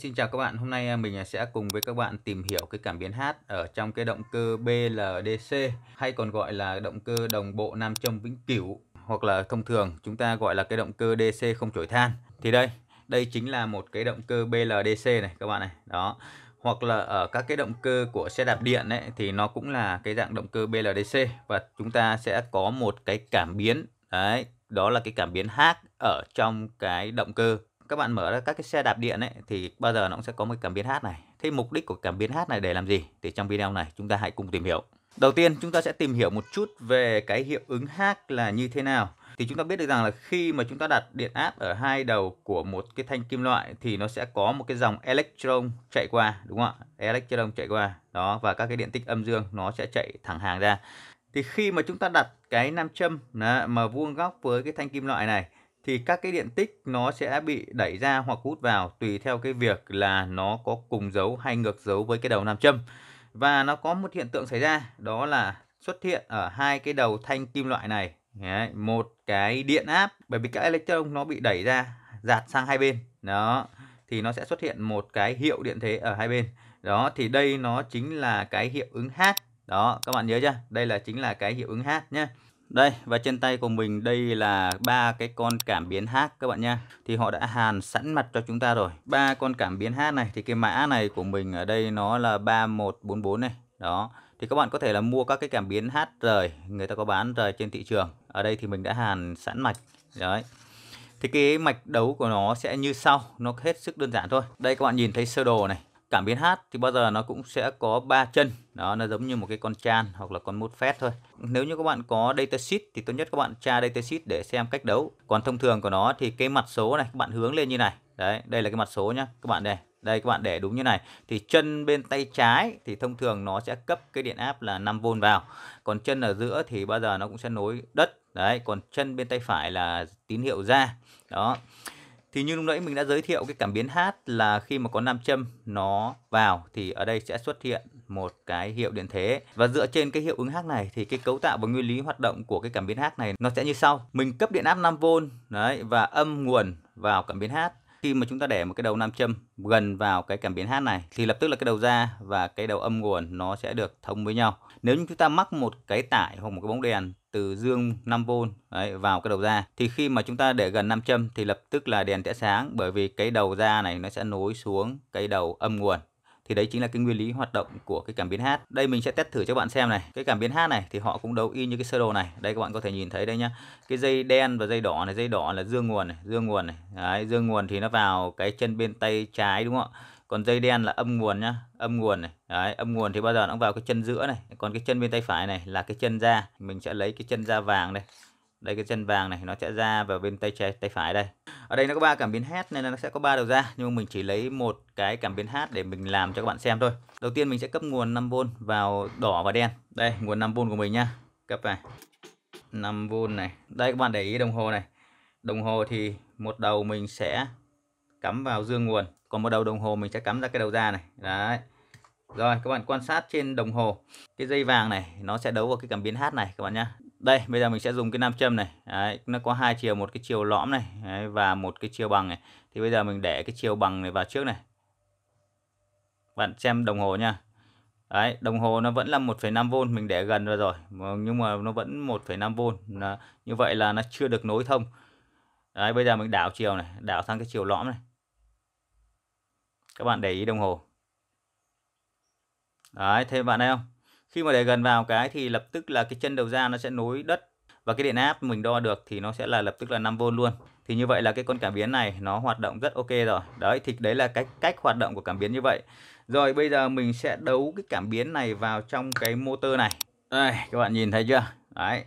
Xin chào các bạn, hôm nay à, mình à, sẽ cùng với các bạn tìm hiểu cái cảm biến H ở trong cái động cơ BLDC hay còn gọi là động cơ đồng bộ nam châm vĩnh cửu hoặc là thông thường chúng ta gọi là cái động cơ DC không chổi than. Thì đây, đây chính là một cái động cơ BLDC này các bạn này. Đó. Hoặc là ở các cái động cơ của xe đạp điện ấy, thì nó cũng là cái dạng động cơ BLDC và chúng ta sẽ có một cái cảm biến đấy, đó là cái cảm biến H ở trong cái động cơ các bạn mở ra các cái xe đạp điện ấy thì bao giờ nó cũng sẽ có một cảm biến hát này. Thế mục đích của cảm biến hát này để làm gì? Thì trong video này chúng ta hãy cùng tìm hiểu. Đầu tiên chúng ta sẽ tìm hiểu một chút về cái hiệu ứng hát là như thế nào. Thì chúng ta biết được rằng là khi mà chúng ta đặt điện áp ở hai đầu của một cái thanh kim loại thì nó sẽ có một cái dòng electron chạy qua đúng không ạ? Electron chạy qua. Đó và các cái điện tích âm dương nó sẽ chạy thẳng hàng ra. Thì khi mà chúng ta đặt cái nam châm đó, mà vuông góc với cái thanh kim loại này thì các cái điện tích nó sẽ bị đẩy ra hoặc hút vào tùy theo cái việc là nó có cùng dấu hay ngược dấu với cái đầu nam châm. Và nó có một hiện tượng xảy ra đó là xuất hiện ở hai cái đầu thanh kim loại này. Đấy, một cái điện áp bởi vì cái electron nó bị đẩy ra dạt sang hai bên. Đó thì nó sẽ xuất hiện một cái hiệu điện thế ở hai bên. Đó thì đây nó chính là cái hiệu ứng hát Đó các bạn nhớ chưa? Đây là chính là cái hiệu ứng hát nhé đây và trên tay của mình đây là ba cái con cảm biến hát các bạn nha. Thì họ đã hàn sẵn mặt cho chúng ta rồi. Ba con cảm biến hát này thì cái mã này của mình ở đây nó là 3144 này. Đó. Thì các bạn có thể là mua các cái cảm biến hát rời, người ta có bán rời trên thị trường. Ở đây thì mình đã hàn sẵn mạch. Đấy. Thì cái mạch đấu của nó sẽ như sau, nó hết sức đơn giản thôi. Đây các bạn nhìn thấy sơ đồ này, cảm biến hát thì bao giờ nó cũng sẽ có ba chân đó nó giống như một cái con chan hoặc là con mốt phép thôi nếu như các bạn có datasheet thì tốt nhất các bạn tra datasheet để xem cách đấu còn thông thường của nó thì cái mặt số này các bạn hướng lên như này đấy đây là cái mặt số nhá các bạn đây đây các bạn để đúng như này thì chân bên tay trái thì thông thường nó sẽ cấp cái điện áp là 5V vào còn chân ở giữa thì bao giờ nó cũng sẽ nối đất đấy còn chân bên tay phải là tín hiệu ra đó thì như lúc nãy mình đã giới thiệu cái cảm biến H là khi mà có nam châm nó vào thì ở đây sẽ xuất hiện một cái hiệu điện thế và dựa trên cái hiệu ứng H này thì cái cấu tạo và nguyên lý hoạt động của cái cảm biến H này nó sẽ như sau mình cấp điện áp 5V đấy và âm nguồn vào cảm biến H khi mà chúng ta để một cái đầu nam châm gần vào cái cảm biến H này thì lập tức là cái đầu ra và cái đầu âm nguồn nó sẽ được thông với nhau. Nếu như chúng ta mắc một cái tải hoặc một cái bóng đèn từ dương 5V đấy, vào cái đầu ra thì khi mà chúng ta để gần 500 thì lập tức là đèn sẽ sáng bởi vì cái đầu ra này nó sẽ nối xuống cái đầu âm nguồn thì đấy chính là cái nguyên lý hoạt động của cái cảm biến hát Đây mình sẽ test thử cho các bạn xem này. Cái cảm biến hát này thì họ cũng đấu y như cái sơ đồ này. Đây các bạn có thể nhìn thấy đây nhá. Cái dây đen và dây đỏ này, dây đỏ là dương nguồn này, dương nguồn này. Đấy, dương nguồn thì nó vào cái chân bên tay trái đúng không ạ? còn dây đen là âm nguồn nhá âm nguồn này Đấy, âm nguồn thì bao giờ nó vào cái chân giữa này còn cái chân bên tay phải này là cái chân da mình sẽ lấy cái chân da vàng đây đây cái chân vàng này nó sẽ ra vào bên tay trái tay phải đây ở đây nó có ba cảm biến hát nên là nó sẽ có ba đầu ra nhưng mình chỉ lấy một cái cảm biến hát để mình làm cho các bạn xem thôi đầu tiên mình sẽ cấp nguồn 5V vào đỏ và đen đây nguồn 5V của mình nhá cấp này 5V này đây các bạn để ý đồng hồ này đồng hồ thì một đầu mình sẽ cắm vào dương nguồn còn một đầu đồng hồ mình sẽ cắm ra cái đầu ra này đấy rồi các bạn quan sát trên đồng hồ cái dây vàng này nó sẽ đấu vào cái cảm biến hát này các bạn nhé. đây bây giờ mình sẽ dùng cái nam châm này đấy, nó có hai chiều một cái chiều lõm này đấy, và một cái chiều bằng này thì bây giờ mình để cái chiều bằng này vào trước này bạn xem đồng hồ nha Đấy, đồng hồ nó vẫn là 1,5V mình để gần vào rồi nhưng mà nó vẫn 1,5V như vậy là nó chưa được nối thông Đấy, bây giờ mình đảo chiều này đảo sang cái chiều lõm này các bạn để ý đồng hồ đấy thêm bạn thấy không khi mà để gần vào cái thì lập tức là cái chân đầu ra nó sẽ nối đất và cái điện áp mình đo được thì nó sẽ là lập tức là 5V luôn thì như vậy là cái con cảm biến này nó hoạt động rất ok rồi đấy thì đấy là cách cách hoạt động của cảm biến như vậy rồi bây giờ mình sẽ đấu cái cảm biến này vào trong cái motor này đây các bạn nhìn thấy chưa đấy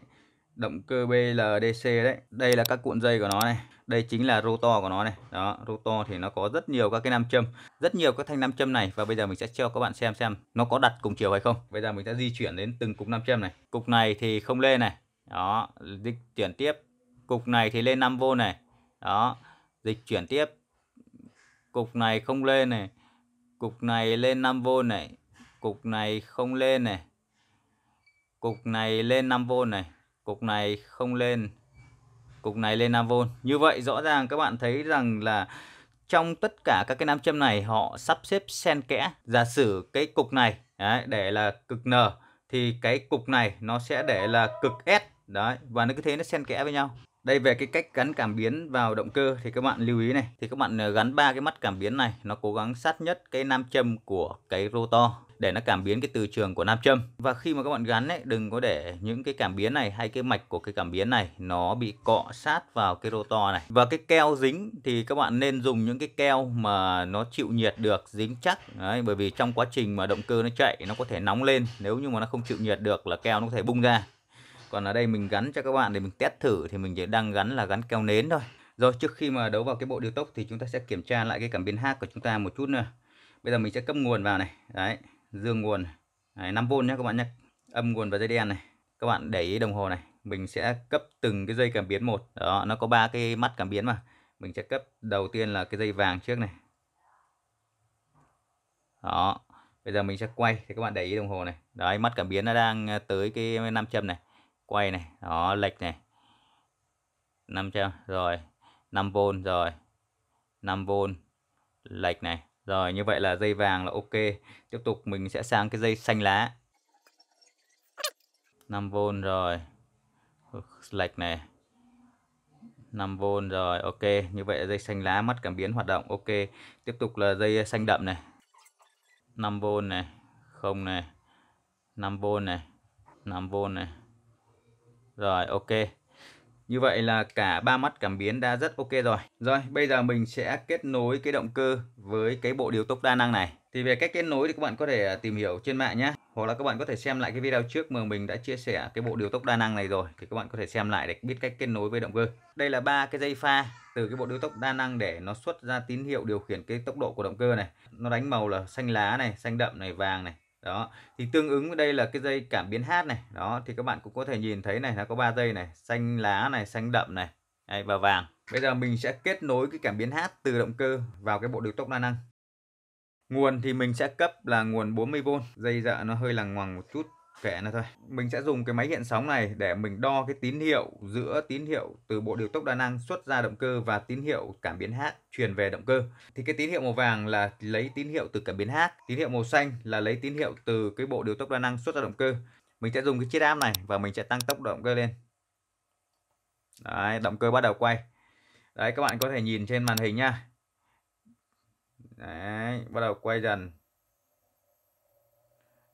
động cơ BLDC đấy đây là các cuộn dây của nó này đây chính là rotor của nó này đó rotor thì nó có rất nhiều các cái nam châm rất nhiều các thanh nam châm này và bây giờ mình sẽ cho các bạn xem xem nó có đặt cùng chiều hay không bây giờ mình sẽ di chuyển đến từng cục nam châm này cục này thì không lên này đó dịch chuyển tiếp cục này thì lên 5V này đó dịch chuyển tiếp cục này không lên này cục này lên 5V này cục này không lên này cục này lên 5V này cục này không lên cục này lên 5V như vậy rõ ràng các bạn thấy rằng là trong tất cả các cái nam châm này họ sắp xếp xen kẽ giả sử cái cục này đấy, để là cực N thì cái cục này nó sẽ để là cực S đấy và nó cứ thế nó xen kẽ với nhau đây về cái cách gắn cảm biến vào động cơ thì các bạn lưu ý này thì các bạn ờ, gắn ba cái mắt cảm biến này nó cố gắng sát nhất cái nam châm của cái rotor để nó cảm biến cái từ trường của nam châm. Và khi mà các bạn gắn ấy, đừng có để những cái cảm biến này hay cái mạch của cái cảm biến này nó bị cọ sát vào cái rotor này. Và cái keo dính thì các bạn nên dùng những cái keo mà nó chịu nhiệt được, dính chắc. Đấy, bởi vì trong quá trình mà động cơ nó chạy nó có thể nóng lên, nếu như mà nó không chịu nhiệt được là keo nó có thể bung ra. Còn ở đây mình gắn cho các bạn để mình test thử thì mình chỉ đang gắn là gắn keo nến thôi. Rồi trước khi mà đấu vào cái bộ điều tốc thì chúng ta sẽ kiểm tra lại cái cảm biến hát của chúng ta một chút nữa. Bây giờ mình sẽ cấp nguồn vào này. Đấy dương nguồn Đấy, 5V nhé các bạn nhé âm nguồn và dây đen này các bạn để ý đồng hồ này mình sẽ cấp từng cái dây cảm biến một đó nó có ba cái mắt cảm biến mà mình sẽ cấp đầu tiên là cái dây vàng trước này đó bây giờ mình sẽ quay thì các bạn để ý đồng hồ này đấy mắt cảm biến nó đang à, tới cái nam châm này quay này đó lệch này 500 rồi 5V rồi 5V lệch này rồi như vậy là dây vàng là ok. Tiếp tục mình sẽ sang cái dây xanh lá. 5V rồi. Lệch này. 5V rồi. Ok, như vậy là dây xanh lá mắt cảm biến hoạt động. Ok. Tiếp tục là dây xanh đậm này. 5V này, không này. 5V này, 5V này. Rồi ok. Như vậy là cả ba mắt cảm biến đã rất ok rồi. Rồi, bây giờ mình sẽ kết nối cái động cơ với cái bộ điều tốc đa năng này. Thì về cách kết nối thì các bạn có thể à, tìm hiểu trên mạng nhé. Hoặc là các bạn có thể xem lại cái video trước mà mình đã chia sẻ cái bộ điều tốc đa năng này rồi. Thì các bạn có thể xem lại để biết cách kết nối với động cơ. Đây là ba cái dây pha từ cái bộ điều tốc đa năng để nó xuất ra tín hiệu điều khiển cái tốc độ của động cơ này. Nó đánh màu là xanh lá này, xanh đậm này, vàng này đó thì tương ứng với đây là cái dây cảm biến hát này đó thì các bạn cũng có thể nhìn thấy này nó có ba dây này xanh lá này xanh đậm này đây, và vàng bây giờ mình sẽ kết nối cái cảm biến hát từ động cơ vào cái bộ điều tốc đa năng nguồn thì mình sẽ cấp là nguồn 40V dây dợ dạ nó hơi lằng ngoằng một chút kệ nó thôi mình sẽ dùng cái máy hiện sóng này để mình đo cái tín hiệu giữa tín hiệu từ bộ điều tốc đa năng xuất ra động cơ và tín hiệu cảm biến hát truyền về động cơ thì cái tín hiệu màu vàng là lấy tín hiệu từ cảm biến hát, tín hiệu màu xanh là lấy tín hiệu từ cái bộ điều tốc đa năng xuất ra động cơ mình sẽ dùng cái chiếc am này và mình sẽ tăng tốc động cơ lên đấy động cơ bắt đầu quay đấy các bạn có thể nhìn trên màn hình nhá đấy bắt đầu quay dần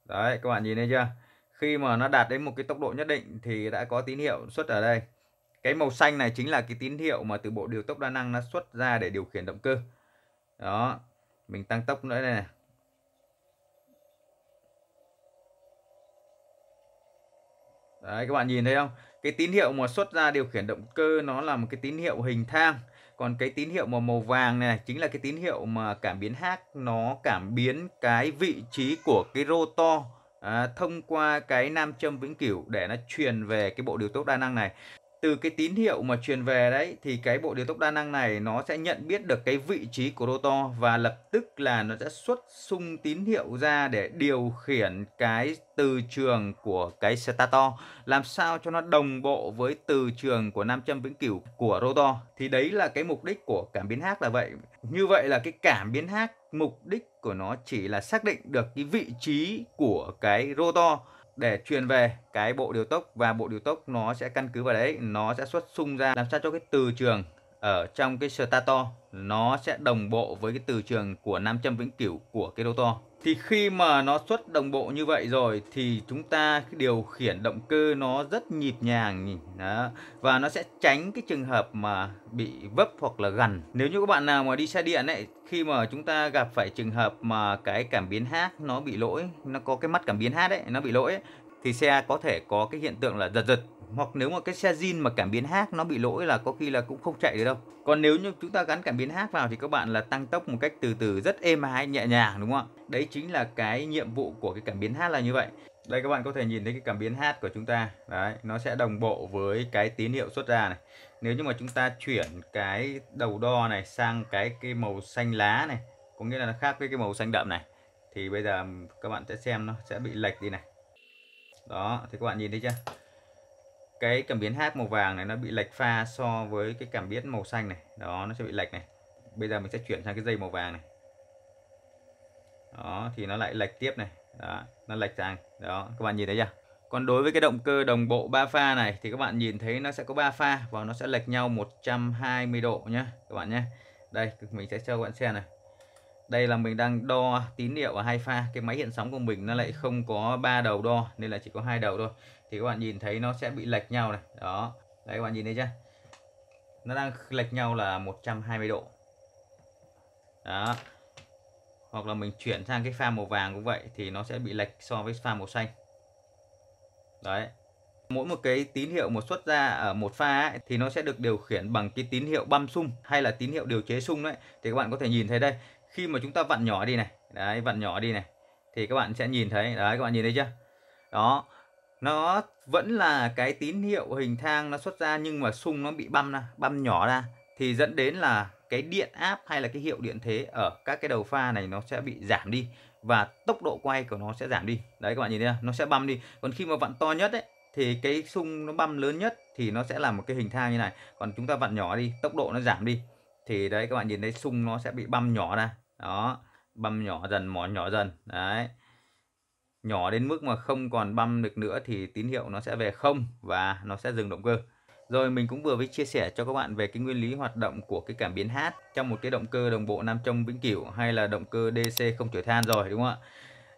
đấy các bạn nhìn thấy chưa khi mà nó đạt đến một cái tốc độ nhất định thì đã có tín hiệu xuất ở đây cái màu xanh này chính là cái tín hiệu mà từ bộ điều tốc đa năng nó xuất ra để điều khiển động cơ đó mình tăng tốc nữa đây này Đấy, các bạn nhìn thấy không? Cái tín hiệu mà xuất ra điều khiển động cơ nó là một cái tín hiệu hình thang. Còn cái tín hiệu mà màu vàng này chính là cái tín hiệu mà cảm biến hát nó cảm biến cái vị trí của cái rotor à, thông qua cái nam châm vĩnh cửu để nó truyền về cái bộ điều tốc đa năng này từ cái tín hiệu mà truyền về đấy thì cái bộ điều tốc đa năng này nó sẽ nhận biết được cái vị trí của rotor và lập tức là nó sẽ xuất xung tín hiệu ra để điều khiển cái từ trường của cái stator làm sao cho nó đồng bộ với từ trường của nam châm vĩnh cửu của rotor thì đấy là cái mục đích của cảm biến hát là vậy như vậy là cái cảm biến hát mục đích của nó chỉ là xác định được cái vị trí của cái rotor để truyền về cái bộ điều tốc và bộ điều tốc nó sẽ căn cứ vào đấy nó sẽ xuất xung ra làm sao cho cái từ trường ở trong cái stator nó sẽ đồng bộ với cái từ trường của nam châm vĩnh cửu của cái rotor thì khi mà nó xuất đồng bộ như vậy rồi thì chúng ta điều khiển động cơ nó rất nhịp nhàng đó. và nó sẽ tránh cái trường hợp mà bị vấp hoặc là gần nếu như các bạn nào mà đi xe điện ấy khi mà chúng ta gặp phải trường hợp mà cái cảm biến hát nó bị lỗi nó có cái mắt cảm biến hát đấy nó bị lỗi ấy, thì xe có thể có cái hiện tượng là giật giật hoặc nếu mà cái xe zin mà cảm biến hát nó bị lỗi là có khi là cũng không chạy được đâu còn nếu như chúng ta gắn cảm biến hát vào thì các bạn là tăng tốc một cách từ từ rất êm ái nhẹ nhàng đúng không ạ đấy chính là cái nhiệm vụ của cái cảm biến hát là như vậy đây các bạn có thể nhìn thấy cái cảm biến hát của chúng ta đấy nó sẽ đồng bộ với cái tín hiệu xuất ra này nếu như mà chúng ta chuyển cái đầu đo này sang cái cái màu xanh lá này có nghĩa là nó khác với cái màu xanh đậm này thì bây giờ các bạn sẽ xem nó sẽ bị lệch đi này đó thì các bạn nhìn thấy chưa cái cảm biến hát màu vàng này nó bị lệch pha so với cái cảm biến màu xanh này đó nó sẽ bị lệch này bây giờ mình sẽ chuyển sang cái dây màu vàng này đó thì nó lại lệch tiếp này đó nó lệch sang đó các bạn nhìn thấy chưa còn đối với cái động cơ đồng bộ 3 pha này thì các bạn nhìn thấy nó sẽ có 3 pha và nó sẽ lệch nhau 120 độ nhé các bạn nhé đây mình sẽ cho các bạn xem này đây là mình đang đo tín hiệu ở hai pha cái máy hiện sóng của mình nó lại không có ba đầu đo nên là chỉ có hai đầu thôi thì các bạn nhìn thấy nó sẽ bị lệch nhau này đó đấy các bạn nhìn thấy chưa nó đang lệch nhau là 120 độ đó hoặc là mình chuyển sang cái pha màu vàng cũng vậy thì nó sẽ bị lệch so với pha màu xanh đấy mỗi một cái tín hiệu một xuất ra ở một pha ấy, thì nó sẽ được điều khiển bằng cái tín hiệu băm sung hay là tín hiệu điều chế sung đấy thì các bạn có thể nhìn thấy đây khi mà chúng ta vặn nhỏ đi này đấy vặn nhỏ đi này thì các bạn sẽ nhìn thấy đấy các bạn nhìn thấy chưa đó nó vẫn là cái tín hiệu hình thang nó xuất ra nhưng mà sung nó bị băm ra băm nhỏ ra thì dẫn đến là cái điện áp hay là cái hiệu điện thế ở các cái đầu pha này nó sẽ bị giảm đi và tốc độ quay của nó sẽ giảm đi đấy các bạn nhìn thấy không? nó sẽ băm đi còn khi mà vặn to nhất ấy thì cái sung nó băm lớn nhất thì nó sẽ là một cái hình thang như này còn chúng ta vặn nhỏ đi tốc độ nó giảm đi thì đấy các bạn nhìn thấy sung nó sẽ bị băm nhỏ ra đó băm nhỏ dần mỏ nhỏ dần đấy nhỏ đến mức mà không còn băm được nữa thì tín hiệu nó sẽ về không và nó sẽ dừng động cơ rồi mình cũng vừa mới chia sẻ cho các bạn về cái nguyên lý hoạt động của cái cảm biến hát trong một cái động cơ đồng bộ nam châm vĩnh cửu hay là động cơ DC không chổi than rồi đúng không ạ?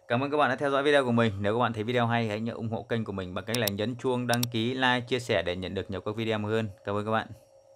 Cảm ơn các bạn đã theo dõi video của mình. Nếu các bạn thấy video hay hãy nhớ ủng hộ kênh của mình bằng cách là nhấn chuông, đăng ký, like, chia sẻ để nhận được nhiều các video hơn. Cảm ơn các bạn.